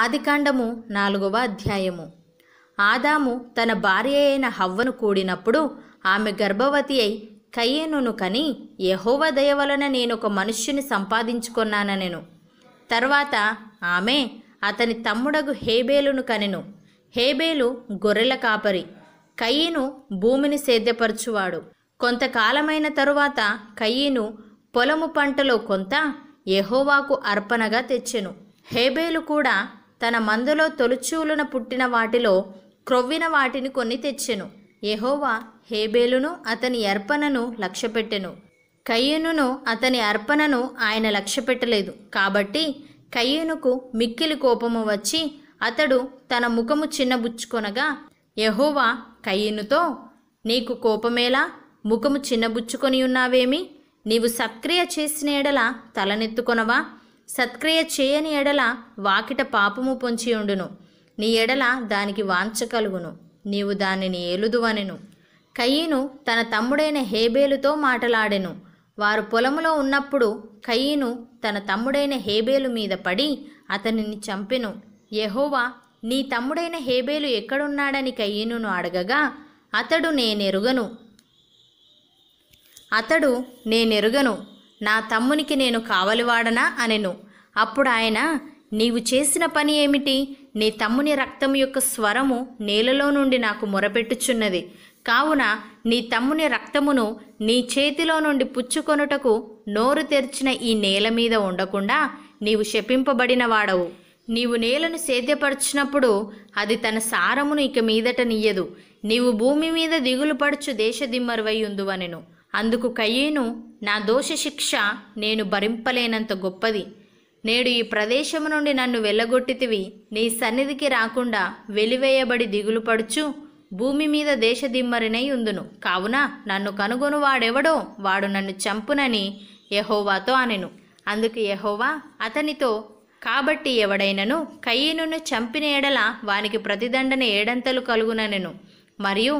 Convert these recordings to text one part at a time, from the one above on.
ఆదికాండము నాలుగవ అధ్యాయము ఆదాము తన భార్య అయిన హవ్వను కూడినప్పుడు ఆమె గర్భవతి అయి కయ్యేనును కని యహోవ నేను నేనొక మనుష్యుని సంపాదించుకొన్నానెను తర్వాత ఆమె అతని తమ్ముడగు హేబేలును కనెను హేబేలు గొర్రెల కాపరి కయ్యిను భూమిని సేద్యపరచువాడు కొంతకాలమైన తరువాత కయ్యిను పొలము పంటలో కొంత యహోవాకు అర్పణగా తెచ్చెను హేబేలు కూడా తన మందులో తొలుచూలున పుట్టిన వాటిలో క్రొవ్విన వాటిని కొన్ని తెచ్చెను యహోవా హేబేలును అతని అర్పణను లక్ష్యపెట్టెను కయ్యనును అతని అర్పణను ఆయన లక్ష్యపెట్టలేదు కాబట్టి కయ్యనుకు మిక్కిలి కోపము వచ్చి అతడు తన ముఖము చిన్నబుచ్చుకొనగా యహోవా కయ్యనుతో నీకు కోపమేలా ముఖము చిన్నబుచ్చుకొని ఉన్నావేమి నీవు సక్రియ చేసిన ఎడల తలనెత్తుకొనవా సత్క్రియ చేయని ఎడల వాకిట పాపము పొంచి ఉండును నీ ఎడల దానికి వాంచ కలుగును నీవు దానిని ఏలుదువనెను కయ్యిను తన తమ్ముడైన హేబేలుతో మాటలాడెను వారు పొలములో ఉన్నప్పుడు కయ్యిను తన తమ్ముడైన హేబేలు మీద పడి అతనిని చంపెను యహోవా నీ తమ్ముడైన హేబేలు ఎక్కడున్నాడని కయ్యను అడగగా అతడు నేనెరుగను అతడు నేనెరుగను నా తమ్మునికి నేను కావలివాడనా అనెను అప్పుడు ఆయన నీవు చేసిన పని ఏమిటి నీ తమ్ముని రక్తం యొక్క స్వరము నేలలో నుండి నాకు మొరపెట్టుచున్నది కావున నీ తమ్ముని రక్తమును నీ చేతిలో నుండి పుచ్చుకొనుటకు నోరు తెరిచిన ఈ నేల మీద ఉండకుండా నీవు శపింపబడిన వాడవు నీవు నేలను సేద్యపరచినప్పుడు అది తన సారమును ఇక మీదట నీయదు నీవు భూమి మీద దిగులు పడుచు దేశదిమ్మరువై ఉందువనెను అందుకు కయ్యేను నా దోష శిక్ష నేను భరింపలేనంత గొప్పది నేడు ఈ ప్రదేశము నుండి నన్ను వెళ్ళగొట్టితివి నీ సన్నిధికి రాకుండా వెలివేయబడి దిగులుపడుచు భూమి మీద దేశదిమ్మరినై ఉందును కావున నన్ను కనుగొను వాడెవడో వాడు నన్ను చంపునని యహోవాతో అనెను అందుకు యహోవా అతనితో కాబట్టి ఎవడైనను కయ్యను చంపిన ఎడల వానికి ప్రతిదండన ఏడంతలు కలుగుననెను మరియు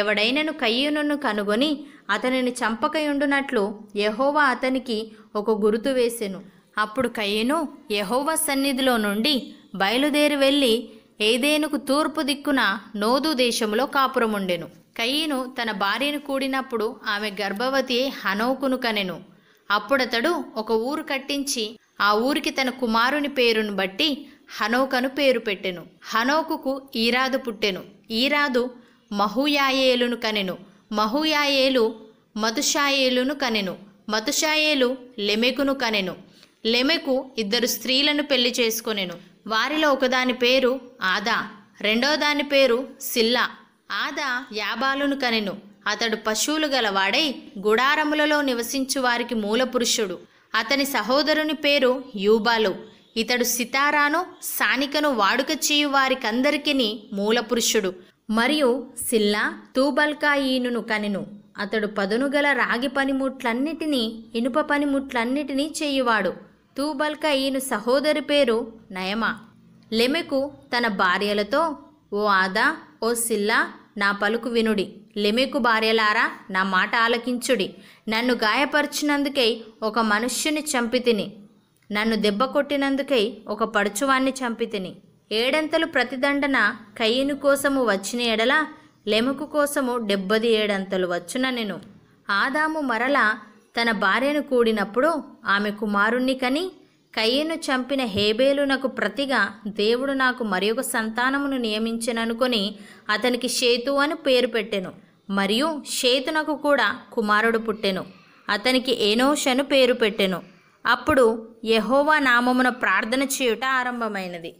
ఎవడైనను కయ్యూనును కనుగొని అతనిని చంపకయుండునట్లు యహోవా అతనికి ఒక గురుతు వేసెను అప్పుడు కయ్యను యహోవా సన్నిధిలో నుండి బయలుదేరి వెళ్ళి ఏదేనుకు తూర్పు దిక్కున నోదు దేశంలో కాపురముండెను కయ్యను తన భార్యను కూడినప్పుడు ఆమె గర్భవతి హనోకును కనెను అప్పుడతడు ఒక ఊరు కట్టించి ఆ ఊరికి తన కుమారుని పేరును బట్టి హనోకను పేరు పెట్టెను హనౌకుకు ఈరాదు పుట్టెను ఈరాదు మహుయాయేలును కనెను మహుయాయేలు మధుషాయేలును కనెను మధుషాయేలు లెమెకును కనెను లెమెకు ఇద్దరు స్త్రీలను పెళ్లి చేసుకొనెను వారిలో ఒకదాని పేరు ఆదా రెండో దాని పేరు సిల్లా ఆదా యాబాలును కనెను అతడు పశువులు గలవాడై గుడారములలో నివసించు వారికి మూలపురుషుడు అతని సహోదరుని పేరు యూబాలు ఇతడు సితారాను సానికను వాడుక చేయు వారికందరికీ మూలపురుషుడు మరియు సిల్లా తూబల్కాయీనును కనెను అతడు పదునుగల రాగి పనిముట్లన్నిటినీ ఇనుప పనిముట్లన్నిటినీ చేయువాడు తూబల్కాయీను సహోదరి పేరు నయమా లెమెకు తన భార్యలతో ఓ ఆదా ఓ సిల్లా నా పలుకు వినుడి లెమెకు భార్యలారా నా మాట ఆలకించుడి నన్ను గాయపరిచినందుకై ఒక మనుష్యుని చంపితిని నన్ను దెబ్బ కొట్టినందుకై ఒక పడుచువాన్ని చంపితిని ఏడంతలు ప్రతిదండన కయ్యను కోసము వచ్చిన ఎడల లెముకు కోసము డెబ్బది ఏడంతలు నేను ఆదాము మరల తన భార్యను కూడినప్పుడు ఆమె కుమారుణ్ణి కని కయ్యను చంపిన హేబేలునకు ప్రతిగా దేవుడు నాకు మరొక సంతానమును నియమించననుకొని అతనికి షేతు అని పేరు పెట్టెను మరియు షేతునకు కూడా కుమారుడు పుట్టెను అతనికి ఎనోష్ అని పేరు పెట్టెను అప్పుడు యహోవా నామమున ప్రార్థన చేయుట ఆరంభమైనది